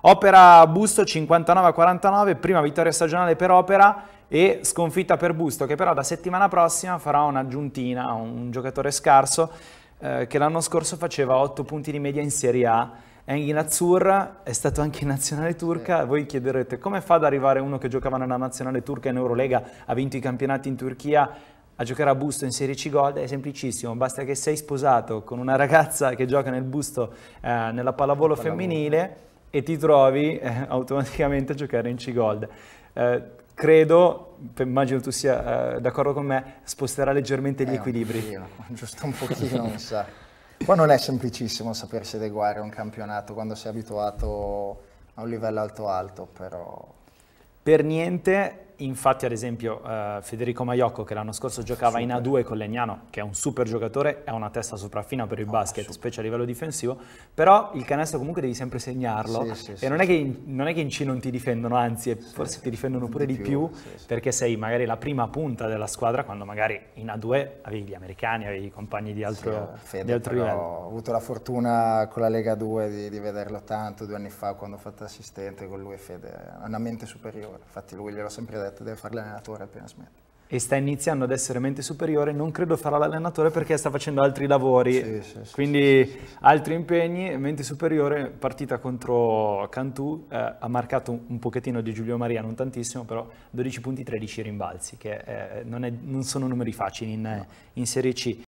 Opera Busto 59-49, prima vittoria stagionale per Opera e sconfitta per Busto, che però da settimana prossima farà un'aggiuntina un giocatore scarso eh, che l'anno scorso faceva 8 punti di media in Serie A. Engin Azzurra è stato anche in nazionale turca. Voi chiederete come fa ad arrivare uno che giocava nella nazionale turca in Eurolega, ha vinto i campionati in Turchia, a giocare a Busto in Serie C Gold è semplicissimo, basta che sei sposato con una ragazza che gioca nel Busto eh, nella pallavolo, pallavolo femminile e ti trovi eh, automaticamente a giocare in C-Gold. Eh, credo, immagino tu sia eh, d'accordo con me, sposterà leggermente gli eh, equilibri. Pochino, giusto un pochino, mi sa. Poi non è semplicissimo sapersi adeguare a un campionato quando sei abituato a un livello alto alto, però... Per niente Infatti, ad esempio, eh, Federico Maiocco, che l'anno scorso giocava super. in A2 con Legnano, che è un super giocatore, ha una testa sopraffina per il oh, basket, super. specie a livello difensivo, però il canestro comunque devi sempre segnarlo sì, sì, e non è, che, non, è che in, C non ti difendono, anzi forse ti difendono pure di, di più, più perché sei magari la prima punta della squadra quando magari in A2 avevi gli americani, avevi i compagni di altro, Fede, di altro livello. Ho avuto la fortuna con la Lega 2 di, di vederlo tanto due anni fa quando ho fatto assistente con lui e Fede, ha una mente superiore, infatti lui gliel'ho sempre detto scelta deve fare l'allenatore appena smette. E sta iniziando ad essere mente superiore, non credo farà l'allenatore perché sta facendo altri lavori, sì, sì, quindi sì, altri impegni, mente superiore, partita contro Cantù, eh, ha marcato un, un, pochettino di Giulio Maria, non tantissimo, però 12 punti, 13 rimbalzi, che eh, non, è, non, sono numeri facili in, no. in Serie C.